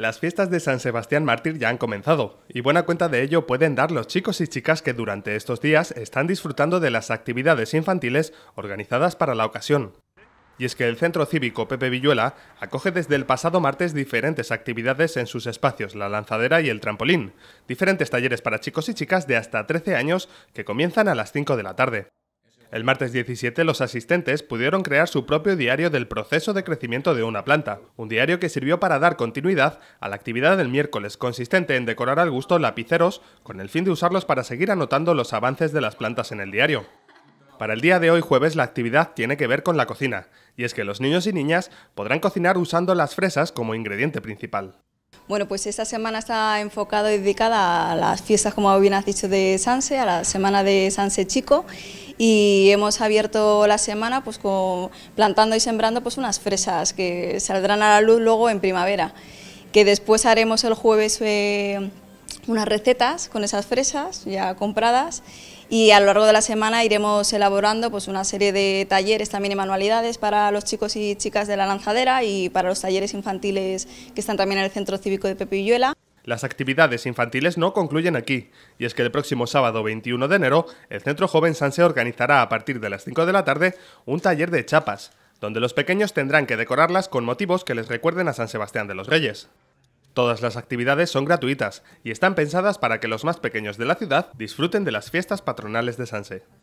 Las fiestas de San Sebastián Mártir ya han comenzado, y buena cuenta de ello pueden dar los chicos y chicas que durante estos días están disfrutando de las actividades infantiles organizadas para la ocasión. Y es que el Centro Cívico Pepe Villuela acoge desde el pasado martes diferentes actividades en sus espacios, la lanzadera y el trampolín, diferentes talleres para chicos y chicas de hasta 13 años que comienzan a las 5 de la tarde. El martes 17 los asistentes pudieron crear su propio diario del proceso de crecimiento de una planta, un diario que sirvió para dar continuidad a la actividad del miércoles, consistente en decorar al gusto lapiceros con el fin de usarlos para seguir anotando los avances de las plantas en el diario. Para el día de hoy jueves la actividad tiene que ver con la cocina, y es que los niños y niñas podrán cocinar usando las fresas como ingrediente principal. Bueno, pues esta semana está enfocada y dedicada a las fiestas, como bien has dicho, de Sanse, a la semana de Sanse Chico, y hemos abierto la semana pues plantando y sembrando pues unas fresas que saldrán a la luz luego en primavera, que después haremos el jueves eh, unas recetas con esas fresas ya compradas y a lo largo de la semana iremos elaborando pues una serie de talleres también y manualidades para los chicos y chicas de la lanzadera y para los talleres infantiles que están también en el Centro Cívico de Pepilluela. Las actividades infantiles no concluyen aquí, y es que el próximo sábado 21 de enero, el Centro Joven Sanse organizará a partir de las 5 de la tarde un taller de chapas, donde los pequeños tendrán que decorarlas con motivos que les recuerden a San Sebastián de los Reyes. Todas las actividades son gratuitas y están pensadas para que los más pequeños de la ciudad disfruten de las fiestas patronales de Sanse.